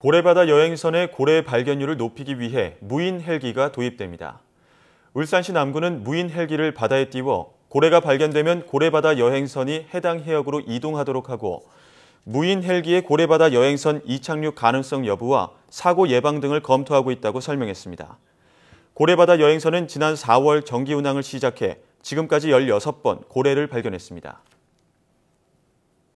고래바다 여행선의 고래 발견율을 높이기 위해 무인 헬기가 도입됩니다. 울산시 남구는 무인 헬기를 바다에 띄워 고래가 발견되면 고래바다 여행선이 해당 해역으로 이동하도록 하고 무인 헬기의 고래바다 여행선 이착륙 가능성 여부와 사고 예방 등을 검토하고 있다고 설명했습니다. 고래바다 여행선은 지난 4월 정기 운항을 시작해 지금까지 16번 고래를 발견했습니다.